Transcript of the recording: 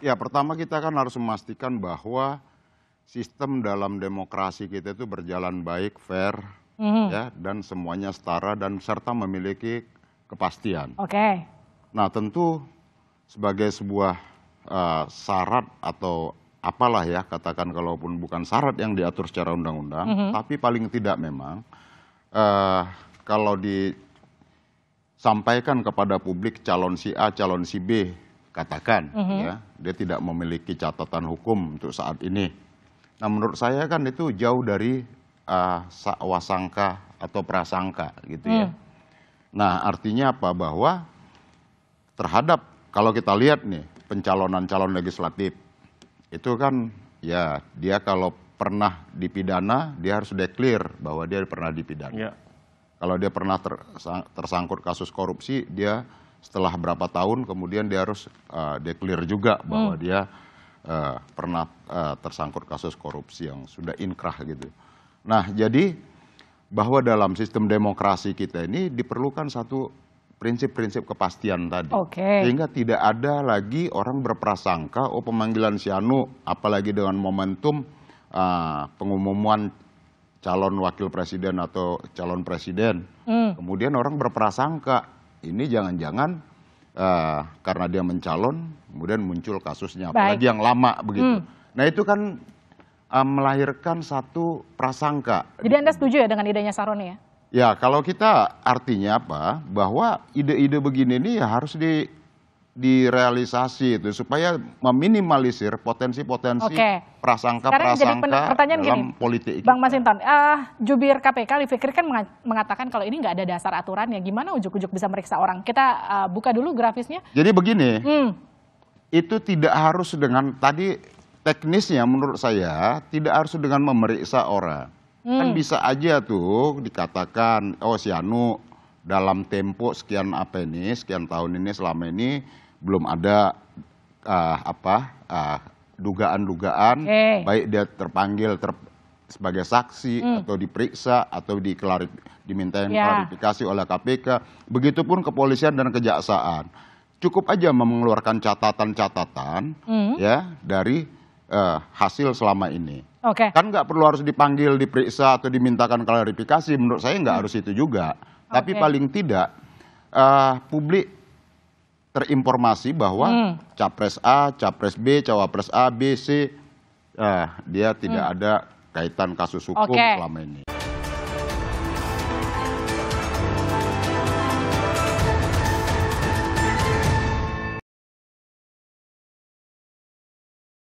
Ya pertama kita kan harus memastikan bahwa sistem dalam demokrasi kita itu berjalan baik, fair, mm -hmm. ya dan semuanya setara dan serta memiliki kepastian. Oke. Okay. Nah tentu sebagai sebuah uh, syarat atau apalah ya katakan kalaupun bukan syarat yang diatur secara undang-undang, mm -hmm. tapi paling tidak memang uh, kalau disampaikan kepada publik calon si A, calon si B katakan, mm -hmm. ya, dia tidak memiliki catatan hukum untuk saat ini. Nah, menurut saya kan itu jauh dari uh, wasangka atau prasangka gitu mm. ya. Hmm. Nah, artinya apa bahwa terhadap kalau kita lihat nih pencalonan calon legislatif itu kan ya dia kalau pernah dipidana dia harus declare bahwa dia pernah dipidana. Yeah. Kalau dia pernah tersangkut kasus korupsi dia setelah berapa tahun kemudian dia harus uh, declare juga hmm. bahwa hmm. dia uh, pernah uh, tersangkut kasus korupsi yang sudah inkrah gitu. Nah, jadi bahwa dalam sistem demokrasi kita ini diperlukan satu prinsip-prinsip kepastian tadi. Okay. Sehingga tidak ada lagi orang berprasangka, oh pemanggilan Sianu apalagi dengan momentum uh, pengumuman calon wakil presiden atau calon presiden. Hmm. Kemudian orang berprasangka, ini jangan-jangan uh, karena dia mencalon, kemudian muncul kasusnya, apalagi Baik. yang lama begitu. Hmm. Nah itu kan uh, melahirkan satu prasangka. Jadi Anda setuju ya dengan idenya Saroni ya? Ya kalau kita artinya apa, bahwa ide-ide begini ini ya harus di direalisasi itu supaya meminimalisir potensi-potensi prasangka-prasangka dalam gini, politik. Bang Masinton, uh, jubir KPK Ali Fikri kan mengatakan kalau ini nggak ada dasar aturan ya, gimana ujuk-ujuk bisa meriksa orang? Kita uh, buka dulu grafisnya. Jadi begini, hmm. itu tidak harus dengan tadi teknisnya menurut saya tidak harus dengan memeriksa orang. Kan hmm. Kan bisa aja tuh dikatakan, oh si Anu dalam tempo sekian apa ini, sekian tahun ini selama ini belum ada uh, apa ah, dugaan-dugaan uh, eh. okay. baik dia terpanggil ter, sebagai saksi hmm. atau diperiksa atau diklarifikasi diminta yeah. klarifikasi oleh KPK, begitupun kepolisian dan kejaksaan. Cukup aja mengeluarkan catatan-catatan hmm. ya dari uh, hasil selama ini. Okay. Kan nggak perlu harus dipanggil, diperiksa atau dimintakan klarifikasi. Menurut saya nggak hmm. harus itu juga. Tapi okay. paling tidak uh, publik terinformasi bahwa hmm. capres A, capres B, cawapres A, B, C, uh, dia tidak hmm. ada kaitan kasus hukum okay. selama ini.